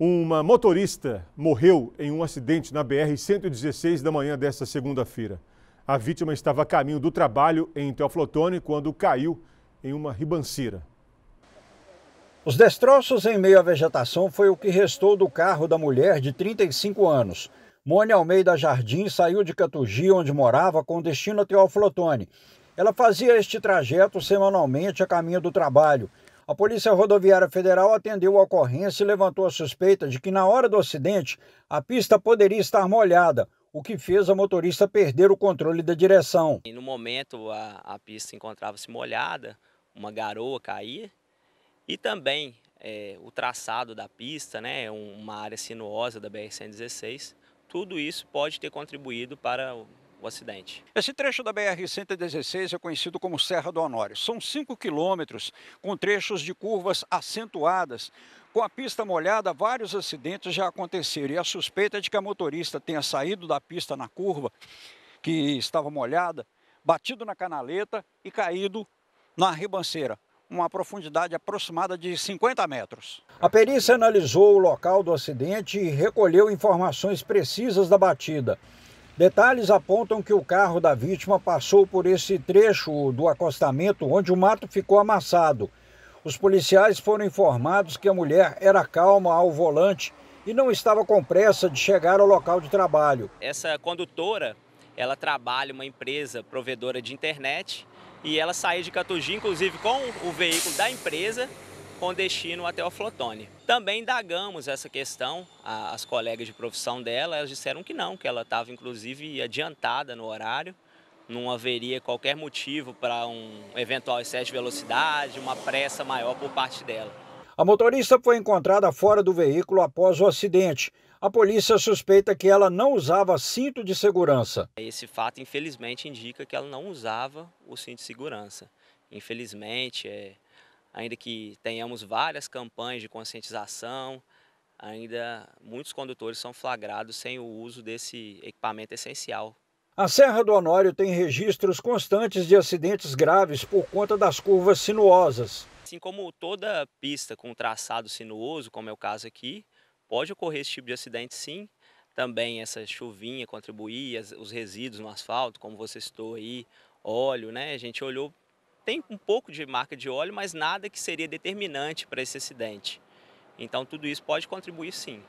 Uma motorista morreu em um acidente na BR-116 da manhã desta segunda-feira. A vítima estava a caminho do trabalho em Teoflotone quando caiu em uma ribanceira. Os destroços em meio à vegetação foi o que restou do carro da mulher de 35 anos. Mônia Almeida Jardim saiu de Catugi, onde morava, com destino a Teoflotone. Ela fazia este trajeto semanalmente a caminho do trabalho. A Polícia Rodoviária Federal atendeu a ocorrência e levantou a suspeita de que, na hora do acidente, a pista poderia estar molhada, o que fez a motorista perder o controle da direção. E no momento, a, a pista encontrava-se molhada, uma garoa caía e também é, o traçado da pista, né, uma área sinuosa da BR-116, tudo isso pode ter contribuído para o acidente. Esse trecho da BR-116 é conhecido como Serra do Honório. São 5 quilômetros com trechos de curvas acentuadas. Com a pista molhada, vários acidentes já aconteceram. E a suspeita é de que a motorista tenha saído da pista na curva, que estava molhada, batido na canaleta e caído na ribanceira uma profundidade aproximada de 50 metros. A perícia analisou o local do acidente e recolheu informações precisas da batida. Detalhes apontam que o carro da vítima passou por esse trecho do acostamento onde o mato ficou amassado. Os policiais foram informados que a mulher era calma ao volante e não estava com pressa de chegar ao local de trabalho. Essa condutora, ela trabalha uma empresa provedora de internet e ela saiu de Catugi, inclusive com o veículo da empresa, com destino até o Flotone. Também indagamos essa questão, as colegas de profissão dela, elas disseram que não, que ela estava inclusive adiantada no horário, não haveria qualquer motivo para um eventual excesso de velocidade, uma pressa maior por parte dela. A motorista foi encontrada fora do veículo após o acidente. A polícia suspeita que ela não usava cinto de segurança. Esse fato, infelizmente, indica que ela não usava o cinto de segurança. Infelizmente, é, ainda que tenhamos várias campanhas de conscientização, ainda muitos condutores são flagrados sem o uso desse equipamento essencial. A Serra do Honório tem registros constantes de acidentes graves por conta das curvas sinuosas. Assim como toda pista com traçado sinuoso, como é o caso aqui, pode ocorrer esse tipo de acidente sim. Também essa chuvinha contribuir, os resíduos no asfalto, como você citou aí, óleo, né? A gente olhou tem um pouco de marca de óleo, mas nada que seria determinante para esse acidente. Então, tudo isso pode contribuir sim.